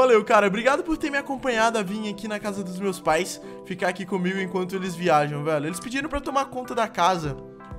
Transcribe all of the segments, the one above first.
Valeu, cara. Obrigado por ter me acompanhado a vir aqui na casa dos meus pais, ficar aqui comigo enquanto eles viajam, velho. Eles pediram pra eu tomar conta da casa.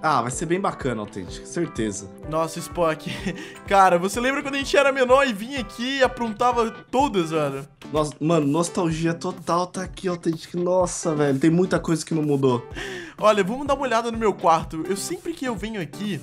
Ah, vai ser bem bacana, autêntica, certeza. Nossa, Spock. Cara, você lembra quando a gente era menor e vinha aqui e aprontava todas, velho? Nossa, mano, nostalgia total tá aqui, autêntica. Nossa, velho, tem muita coisa que não mudou. Olha, vamos dar uma olhada no meu quarto. Eu sempre que eu venho aqui,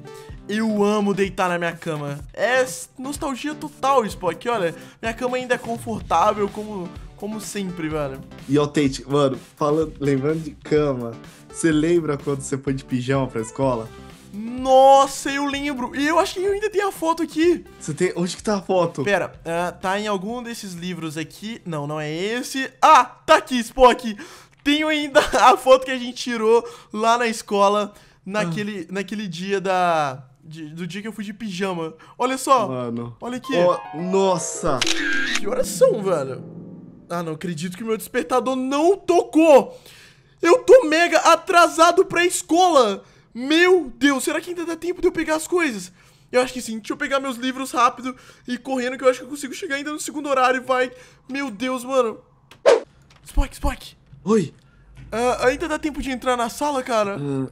eu amo deitar na minha cama. É nostalgia total Spock. Aqui, olha, minha cama ainda é confortável, como, como sempre, velho. E Tate, mano, falando, lembrando de cama, você lembra quando você foi de pijama pra escola? Nossa, eu lembro. E eu acho que eu ainda tenho a foto aqui. Você tem. Onde que tá a foto? Pera, uh, tá em algum desses livros aqui. Não, não é esse. Ah, tá aqui, Spock. Tenho ainda a foto que a gente tirou lá na escola naquele, ah. naquele dia da de, do dia que eu fui de pijama. Olha só. Mano. Olha aqui. Oh, nossa. Que horas são, velho? Ah, não acredito que meu despertador não tocou. Eu tô mega atrasado pra escola. Meu Deus, será que ainda dá tempo de eu pegar as coisas? Eu acho que sim. Deixa eu pegar meus livros rápido e correndo, que eu acho que eu consigo chegar ainda no segundo horário, vai. Meu Deus, mano. Spock, Spock. Oi. Uh, ainda dá tempo de entrar na sala, cara? Uh,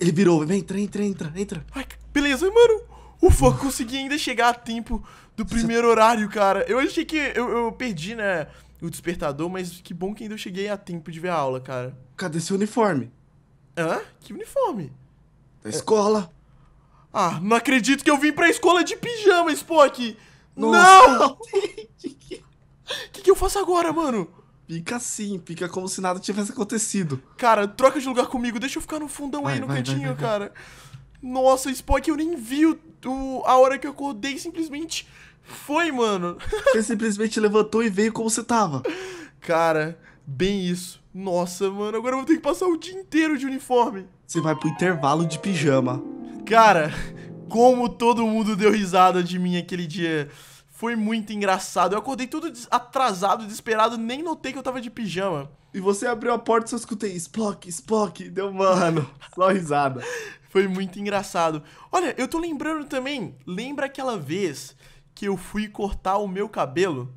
ele virou. Vem, entra, entra, entra, entra. Vai, Beleza, mano. Ufa, consegui ainda chegar a tempo do primeiro horário, cara. Eu achei que eu, eu perdi, né, o despertador, mas que bom que ainda eu cheguei a tempo de ver a aula, cara. Cadê seu uniforme? Hã? Que uniforme? Da escola. Ah, não acredito que eu vim pra escola de pijama, Spock! Nossa. Não! O que, que eu faço agora, mano? Fica assim, fica como se nada tivesse acontecido. Cara, troca de lugar comigo, deixa eu ficar no fundão vai, aí, no vai, cantinho, vai, cara. Nossa, Spock, eu nem vi o, o, a hora que eu acordei, simplesmente foi, mano. Você simplesmente levantou e veio como você tava. Cara, bem isso. Nossa, mano, agora eu vou ter que passar o dia inteiro de uniforme. Você vai pro intervalo de pijama. Cara, como todo mundo deu risada de mim aquele dia. Foi muito engraçado. Eu acordei todo atrasado, desesperado, nem notei que eu tava de pijama. E você abriu a porta e só escutei Spock, Spock. Deu, mano, só risada. Foi muito engraçado. Olha, eu tô lembrando também. Lembra aquela vez que eu fui cortar o meu cabelo?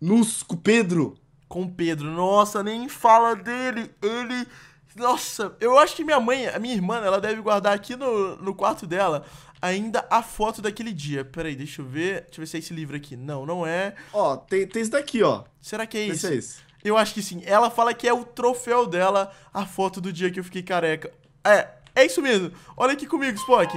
Nos, com Pedro. Com Pedro. Nossa, nem fala dele. Ele... Nossa, eu acho que minha mãe, a minha irmã, ela deve guardar aqui no, no quarto dela ainda a foto daquele dia. Peraí, deixa eu ver. Deixa eu ver se é esse livro aqui. Não, não é. Ó, tem, tem esse daqui, ó. Será que é esse? Esse é esse. Eu acho que sim. Ela fala que é o troféu dela, a foto do dia que eu fiquei careca. É, é isso mesmo. Olha aqui comigo, Spock.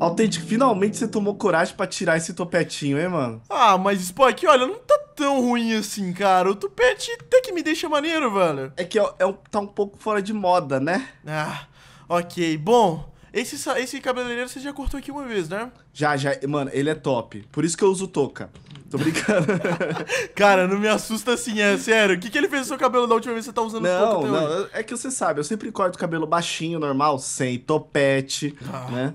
Autêntico, finalmente você tomou coragem pra tirar esse topetinho, hein, mano? Ah, mas Spock, olha, não tá tão ruim assim, cara. O topete até que me deixa maneiro, velho. É que é, é, tá um pouco fora de moda, né? Ah, ok. Bom, esse, esse cabeleireiro você já cortou aqui uma vez, né? Já, já. Mano, ele é top. Por isso que eu uso touca. Tô brincando. Cara, não me assusta assim, é sério. O que, que ele fez no seu cabelo da última vez que você tá usando não, touca? Não, não. É que você sabe, eu sempre corto o cabelo baixinho, normal, sem topete, ah. né?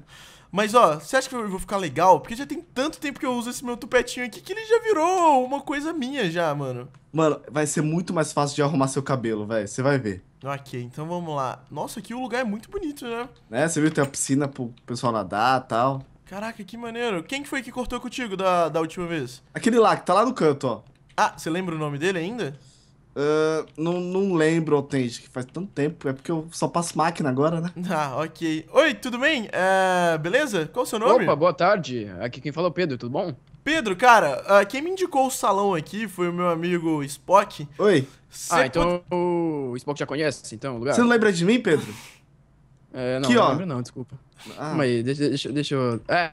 Mas ó, você acha que eu vou ficar legal? Porque já tem tanto tempo que eu uso esse meu tupetinho aqui que ele já virou uma coisa minha já, mano. Mano, vai ser muito mais fácil de arrumar seu cabelo, velho. Você vai ver. Ok, então vamos lá. Nossa, aqui o lugar é muito bonito, né? Né? Você viu tem uma piscina pro pessoal nadar e tal. Caraca, que maneiro. Quem que foi que cortou contigo da, da última vez? Aquele lá, que tá lá no canto, ó. Ah, você lembra o nome dele ainda? Uh, não, não lembro, Autêntico, faz tanto tempo. É porque eu só passo máquina agora, né? Ah, ok. Oi, tudo bem? Uh, beleza? Qual o seu nome? Opa, boa tarde. Aqui quem fala é o Pedro, tudo bom? Pedro, cara, uh, quem me indicou o salão aqui foi o meu amigo Spock. Oi. Cê ah, então pode... o Spock já conhece, então, o lugar? Você não lembra de mim, Pedro? É, não, que, não lembro não, desculpa. Ah. Calma aí, deixa, deixa, deixa eu... É...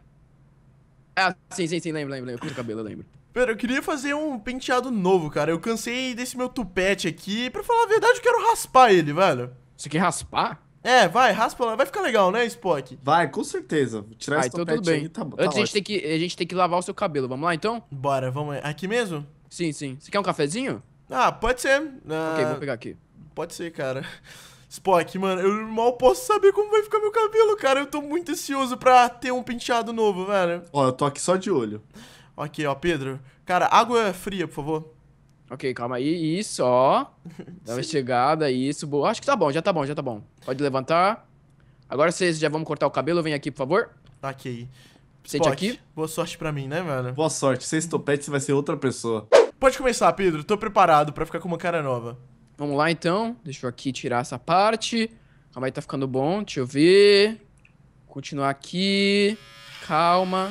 Ah, sim, sim, sim, lembro, lembro, lembro. Eu o cabelo, eu lembro. Pedro, eu queria fazer um penteado novo, cara. Eu cansei desse meu tupete aqui. Pra falar a verdade, eu quero raspar ele, velho. Você quer raspar? É, vai, raspa lá. Vai ficar legal, né, Spock? Vai, com certeza. tirar esse então tudo bem. Aí, tá, tá Antes tá a, gente tem que, a gente tem que lavar o seu cabelo. Vamos lá, então? Bora, vamos Aqui mesmo? Sim, sim. Você quer um cafezinho? Ah, pode ser. Ah, ok, vou pegar aqui. Pode ser, cara. Spock, mano, eu mal posso saber como vai ficar meu cabelo, cara. Eu tô muito ansioso pra ter um penteado novo, velho. Ó, eu tô aqui só de olho. Ok, ó, Pedro. Cara, água fria, por favor. Ok, calma aí. Isso, ó. Dá uma chegada, isso. Boa. Acho que tá bom, já tá bom, já tá bom. Pode levantar. Agora vocês já vão cortar o cabelo, vem aqui, por favor. Tá aqui. Sente aqui. Boa sorte pra mim, né, mano? Boa sorte. Se estopete, você vai ser outra pessoa. Pode começar, Pedro. Tô preparado pra ficar com uma cara nova. Vamos lá, então. Deixa eu aqui tirar essa parte. Calma aí, tá ficando bom. Deixa eu ver. Continuar aqui. Calma.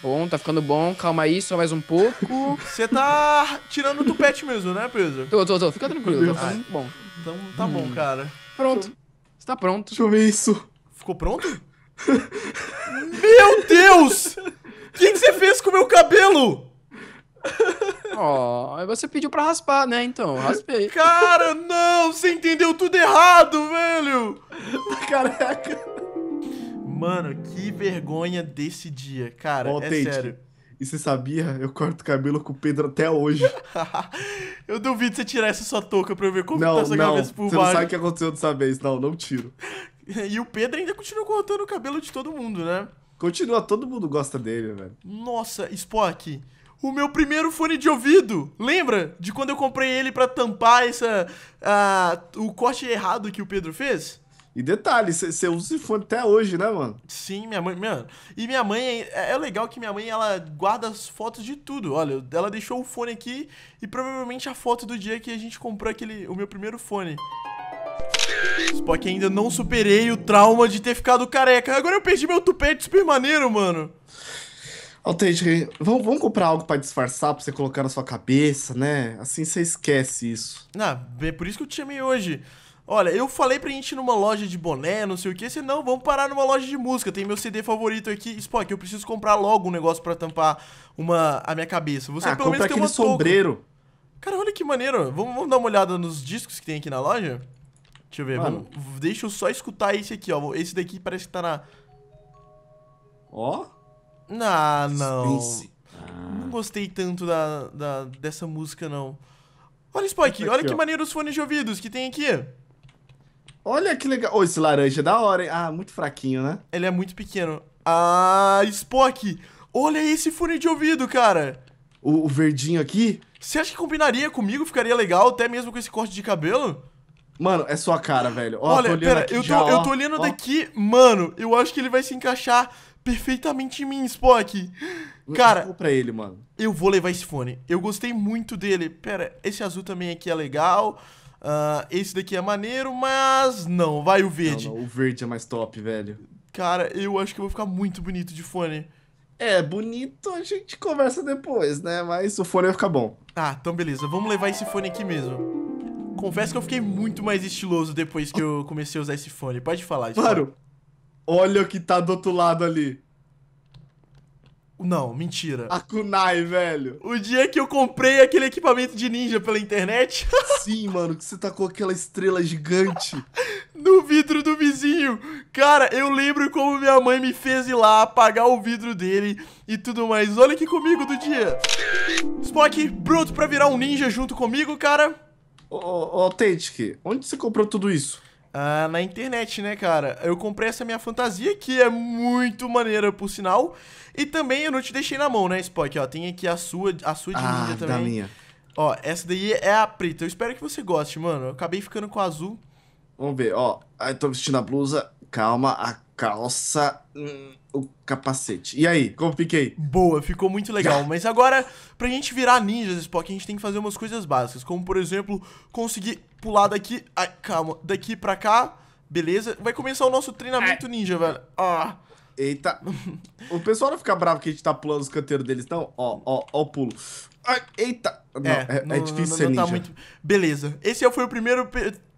Bom, tá ficando bom. Calma aí, só mais um pouco. Você tá tirando o tupete mesmo, né, Pedro? Tô, tô, tô. Fica tranquilo. Tá bom. Então tá hum. bom, cara. Pronto. Você tá pronto. Deixa eu ver isso. Ficou pronto? meu Deus! O que, você fez com o meu cabelo? Ó, oh, você pediu pra raspar, né? Então, raspei. Cara, não! Você entendeu tudo errado, velho! Tá careca Mano, que vergonha desse dia, cara. é sério. E você sabia? Eu corto cabelo com o Pedro até hoje. eu duvido você tirar essa sua touca pra eu ver como não, tá sua não, cabeça por baixo. Você não sabe o que aconteceu dessa vez, não, não tiro. e o Pedro ainda continua cortando o cabelo de todo mundo, né? Continua, todo mundo gosta dele, velho. Nossa, Spock, o meu primeiro fone de ouvido. Lembra de quando eu comprei ele para tampar essa uh, o corte errado que o Pedro fez? E detalhe, você usa esse fone até hoje, né, mano? Sim, minha mãe. Minha... E minha mãe, é, é, legal que minha mãe, ela guarda as fotos de tudo. Olha, ela deixou o fone aqui e provavelmente a foto do dia que a gente comprou aquele, o meu primeiro fone. Spock, ainda não superei o trauma de ter ficado careca. Agora eu perdi meu tupete super maneiro, mano. Autêntica, vamos, vamos comprar algo para disfarçar, pra você colocar na sua cabeça, né? Assim você esquece isso. Ah, é por isso que eu te chamei hoje. Olha, eu falei pra gente ir numa loja de boné, não sei o que, senão vamos parar numa loja de música. Tem meu CD favorito aqui. Spock, eu preciso comprar logo um negócio pra tampar uma, a minha cabeça. Você ah, pelo menos tem uma sombreiro. Cara, olha que maneiro. Vamos, vamos, dar uma olhada nos discos que tem aqui na loja? Deixa eu ver. Vamos, deixa eu só escutar esse aqui, ó. Esse daqui parece que tá na... Ó. Oh? Ah, não. Ah. Não gostei tanto da, da, dessa música, não. Olha, Spock, olha que maneiro os fones de ouvidos que tem aqui. Olha que legal. Oh, esse laranja é da hora, hein? Ah, muito fraquinho, né? Ele é muito pequeno. Ah, Spock! Olha esse fone de ouvido, cara! O, o verdinho aqui? Você acha que combinaria comigo? Ficaria legal, até mesmo com esse corte de cabelo? Mano, é sua cara, velho. Olha, pera, eu tô, já, eu tô olhando ó. daqui, mano, eu acho que ele vai se encaixar perfeitamente em mim, Spock. Cara, pra ele, mano. Eu vou levar esse fone. Eu gostei muito dele. Pera, esse azul também aqui é legal. Uh, esse daqui é maneiro, mas não, vai o verde. Não, não, o verde é mais top, velho. Cara, eu acho que eu vou ficar muito bonito de fone. É, bonito a gente conversa depois, né? Mas o fone vai ficar bom. Ah, então beleza. Vamos levar esse fone aqui mesmo. Confesso que eu fiquei muito mais estiloso depois que eu comecei a usar esse fone. Pode falar. Claro. Olha o que tá do outro lado ali. Não, mentira. A Kunai, velho. O dia que eu comprei aquele equipamento de ninja pela internet. Sim, mano, que você tacou tá aquela estrela gigante. no vidro do vizinho. Cara, eu lembro como minha mãe me fez ir lá apagar o vidro dele e tudo mais. Olha aqui comigo do dia. Spock, pronto pra virar um ninja junto comigo, cara? Ô, ô, ô Tente, onde você comprou tudo isso? ah, na internet, né, cara? Eu comprei essa minha fantasia, que é muito maneira, por sinal. E também eu não te deixei na mão, né, Spock? Ó, tem aqui a sua, a sua de ah, ninja também. Da minha. Ó, essa daí é a preta. Eu espero que você goste, mano. Eu acabei ficando com a azul. Vamos ver, ó. Aí tô vestindo a blusa, calma, a calça, hum, o capacete. E aí, como fiquei? Boa, ficou muito legal. mas agora, pra gente virar ninjas, Spock, a gente tem que fazer umas coisas básicas. Como, por exemplo, conseguir pular daqui... Ai, calma. Daqui pra cá, beleza. Vai começar o nosso treinamento Ai. ninja, velho. Ah... Eita. o pessoal não fica bravo que a gente tá pulando os canteiros deles, não? Ó, ó, ó o pulo eita! Não, é, é, é difícil não, ser tá ninja. Tá muito... Beleza. Esse é foi o primeiro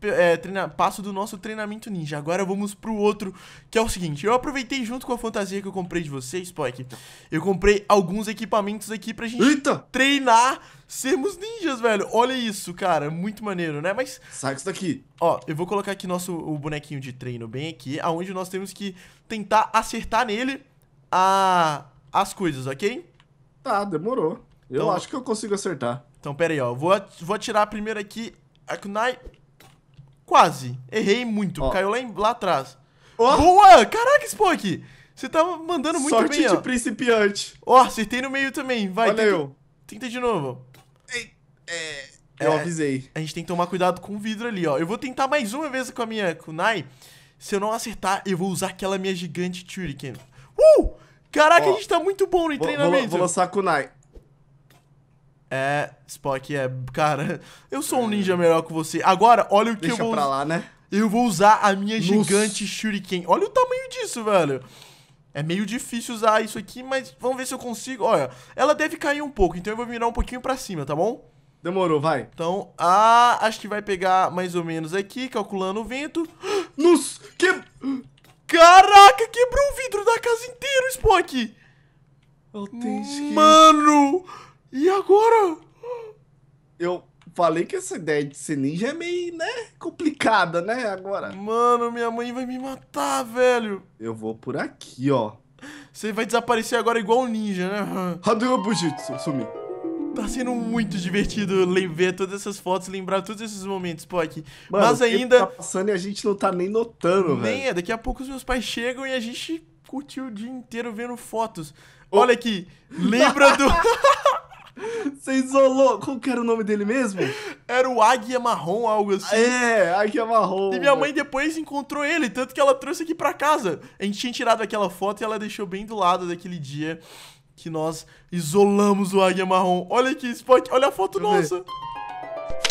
é, treina... passo do nosso treinamento ninja. Agora vamos pro outro, que é o seguinte. Eu aproveitei junto com a fantasia que eu comprei de vocês, Spock. Eu comprei alguns equipamentos aqui pra gente eita! treinar sermos ninjas, velho. Olha isso, cara. Muito maneiro, né? Mas... Sai isso daqui. Ó, eu vou colocar aqui nosso, o bonequinho de treino bem aqui, aonde nós temos que tentar acertar nele a... as coisas, ok? Tá, demorou. Eu então, acho que eu consigo acertar. Então, pera aí, ó. Vou, vou atirar a primeira aqui. Kunai Quase. Errei muito. Ó. Caiu lá, em, lá atrás. Boa! Caraca, Spock! Você tava tá mandando muito Sorte bem, de ó. principiante. Ó, acertei no meio também. Vai, Olha tenta, Tenta de novo. Ei, é, é, eu avisei. A gente tem que tomar cuidado com o vidro ali, ó. Eu vou tentar mais uma vez com a minha kunai. Se eu não acertar, eu vou usar aquela minha gigante Turiken. Uh! Caraca, ó, a gente tá muito bom no treinamento. Vou, vou lançar a kunai. É, Spock é, cara, eu sou um é. ninja melhor que você. Agora, olha o que Deixa eu vou. Deixa pra lá, né? Eu vou usar a minha Nossa. gigante Shuriken. Olha o tamanho disso, velho. É meio difícil usar isso aqui, mas vamos ver se eu consigo. Olha, ela deve cair um pouco, então eu vou virar um pouquinho pra cima, tá bom? Demorou, vai. Então, ah, acho que vai pegar mais ou menos aqui, calculando o vento. Nos! Que... Caraca, quebrou o vidro da casa inteira, Spock! Oh, Mano! E agora? Eu falei que essa ideia de ser ninja é meio, né? Complicada, né? Agora. Mano, minha mãe vai me matar, velho. Eu vou por aqui, ó. Você vai desaparecer agora igual um ninja, né? Hadouken Bujitsu, sumi. Tá sendo muito divertido ver todas essas fotos, lembrar todos esses momentos, Spock. Mano, Mas ainda. Tá passando e a gente não tá nem notando, nem velho. Nem é, daqui a pouco os meus pais chegam e a gente curtiu o dia inteiro vendo fotos. Olha aqui, lembra do. Você isolou. Qual que era o nome dele mesmo? Era o Águia Marrom, algo assim. É, Águia Marrom. E minha né? mãe depois encontrou ele, tanto que ela trouxe aqui pra casa. A gente tinha tirado aquela foto e ela deixou bem do lado daquele dia que nós isolamos o Águia Marrom. Olha aqui, Spock, olha a foto Deixa nossa. Ver.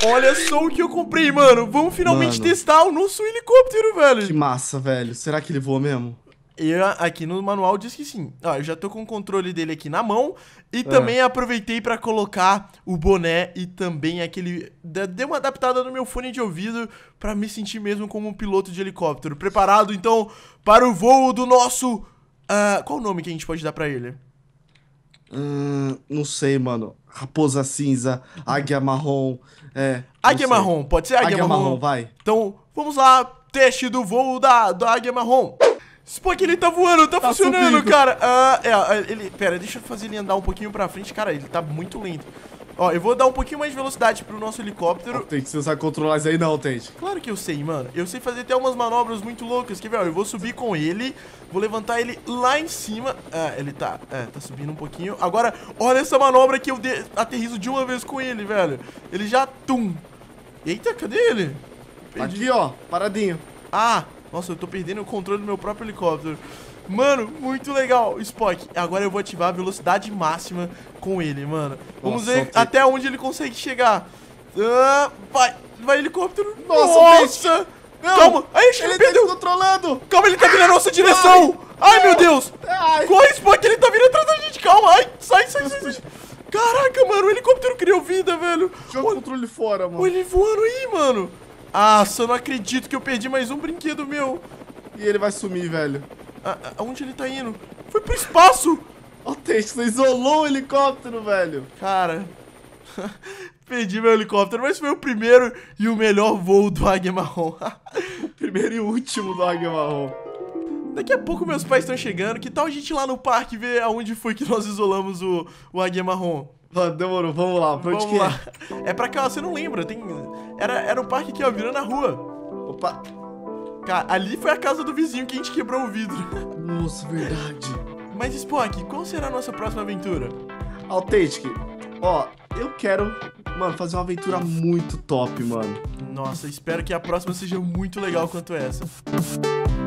Olha só o que eu comprei, mano. Vamos finalmente mano. testar o nosso helicóptero, velho. Que massa, velho. Será que ele voa mesmo? E aqui no manual diz que sim. Ó, eu já tô com o controle dele aqui na mão. E ah. também aproveitei para colocar o boné e também aquele. Dei uma adaptada no meu fone de ouvido para me sentir mesmo como um piloto de helicóptero. Preparado então para o voo do nosso. Uh, qual o nome que a gente pode dar para ele? Hum, não sei, mano. Raposa cinza, águia marrom. É. Águia marrom, pode ser águia, águia marrom. marrom. vai. Então, vamos lá. Teste do voo da, da águia marrom. Spock, ele tá voando, tá, tá funcionando, subindo. cara. Ah, é, ah, ele... Pera, deixa eu fazer ele andar um pouquinho pra frente. Cara, ele tá muito lento. Ó, eu vou dar um pouquinho mais de velocidade pro nosso helicóptero. Tem que se usar controlar isso aí não, Tente. Claro que eu sei, mano. Eu sei fazer até umas manobras muito loucas. Quer ver? Ó, eu vou subir com ele, vou levantar ele lá em cima. Ah, ele tá... É, tá subindo um pouquinho. Agora, olha essa manobra que eu de... aterrizo de uma vez com ele, velho. Ele já... Tum. Eita, cadê ele? Tá Perdi. Aqui, ó. Paradinho. Ah, nossa, eu tô perdendo o controle do meu próprio helicóptero. Mano, muito legal, Spock. Agora eu vou ativar a velocidade máxima com ele, mano. Vamos Nossa, ver até onde ele consegue chegar. Ah, vai, vai helicóptero. Nossa, Nossa. Não, Calma, aí ele, tá perdeu. controlando. Calma, ele tá vindo na nossa direção. Ai, ai meu Deus. Ai. Corre, Spock, ele tá vindo atrás da gente. Calma, ai, sai, sai, sai. sai. Caraca, mano, o helicóptero criou vida, velho. Joga o controle fora, mano. Olha ele voando aí, mano. Ah, eu não acredito que eu perdi mais um brinquedo meu. E ele vai sumir, velho. Ah, ah, aonde ele tá indo? Foi pro espaço! Ó, oh, Texto, isolou o helicóptero, velho. Cara, perdi meu helicóptero, mas foi o primeiro e o melhor voo do Águia Marrom. o primeiro e último do Águia Marrom. Daqui a pouco meus pais estão chegando. Que tal a gente ir lá no parque ver aonde foi que nós isolamos o, o aguia Marrom? demorou, vamos lá. Pra vamos é? lá. É? é pra cá, você não lembra. Tem... Era, era o parque aqui, ó, virando a rua. Opa. Cara, ali foi a casa do vizinho que a gente quebrou o vidro. Nossa, verdade. Mas, Spock, qual será a nossa próxima aventura? Authentic, ó, eu quero, mano, fazer uma aventura muito top, mano. Nossa, espero que a próxima seja muito legal quanto essa.